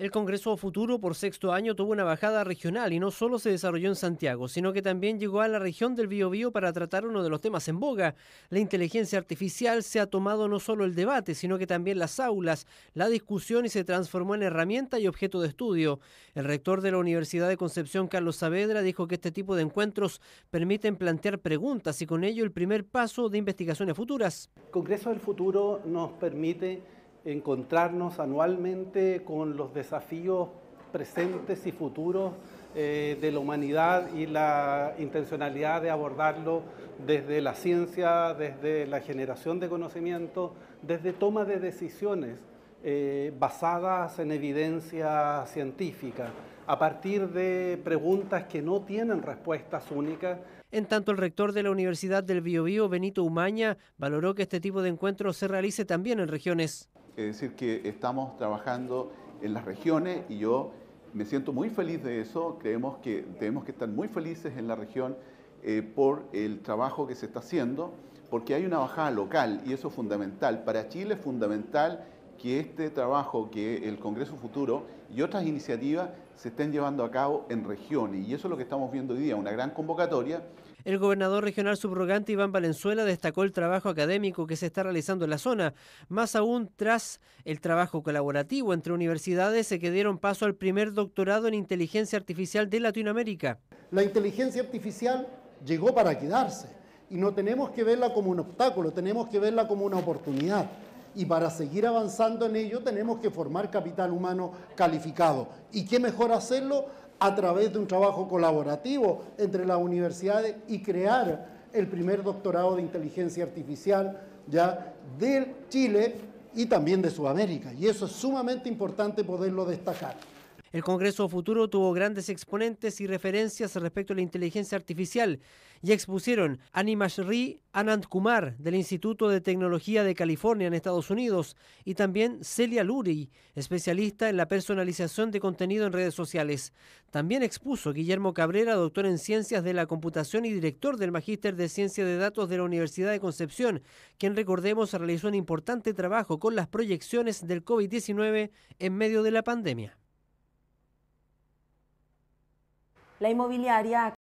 El Congreso Futuro por sexto año tuvo una bajada regional y no solo se desarrolló en Santiago, sino que también llegó a la región del Biobío para tratar uno de los temas en boga. La inteligencia artificial se ha tomado no solo el debate, sino que también las aulas, la discusión y se transformó en herramienta y objeto de estudio. El rector de la Universidad de Concepción, Carlos Saavedra, dijo que este tipo de encuentros permiten plantear preguntas y con ello el primer paso de investigaciones futuras. El Congreso del Futuro nos permite encontrarnos anualmente con los desafíos presentes y futuros eh, de la humanidad y la intencionalidad de abordarlo desde la ciencia, desde la generación de conocimiento, desde toma de decisiones eh, basadas en evidencia científica, a partir de preguntas que no tienen respuestas únicas. En tanto, el rector de la Universidad del Biobío, Benito Umaña, valoró que este tipo de encuentros se realice también en regiones es decir, que estamos trabajando en las regiones y yo me siento muy feliz de eso. Creemos que tenemos que estar muy felices en la región eh, por el trabajo que se está haciendo, porque hay una bajada local y eso es fundamental. Para Chile es fundamental que este trabajo, que el Congreso Futuro y otras iniciativas se estén llevando a cabo en regiones. Y eso es lo que estamos viendo hoy día, una gran convocatoria. El gobernador regional subrogante Iván Valenzuela destacó el trabajo académico que se está realizando en la zona, más aún tras el trabajo colaborativo entre universidades que dieron paso al primer doctorado en inteligencia artificial de Latinoamérica. La inteligencia artificial llegó para quedarse y no tenemos que verla como un obstáculo, tenemos que verla como una oportunidad y para seguir avanzando en ello tenemos que formar capital humano calificado. ¿Y qué mejor hacerlo? A través de un trabajo colaborativo entre las universidades y crear el primer doctorado de inteligencia artificial ya de Chile y también de Sudamérica. Y eso es sumamente importante poderlo destacar. El Congreso Futuro tuvo grandes exponentes y referencias respecto a la inteligencia artificial y expusieron Animashri Anand Kumar del Instituto de Tecnología de California en Estados Unidos y también Celia Luri, especialista en la personalización de contenido en redes sociales. También expuso Guillermo Cabrera, doctor en Ciencias de la Computación y director del Magíster de Ciencias de Datos de la Universidad de Concepción, quien recordemos realizó un importante trabajo con las proyecciones del COVID-19 en medio de la pandemia. La inmobiliaria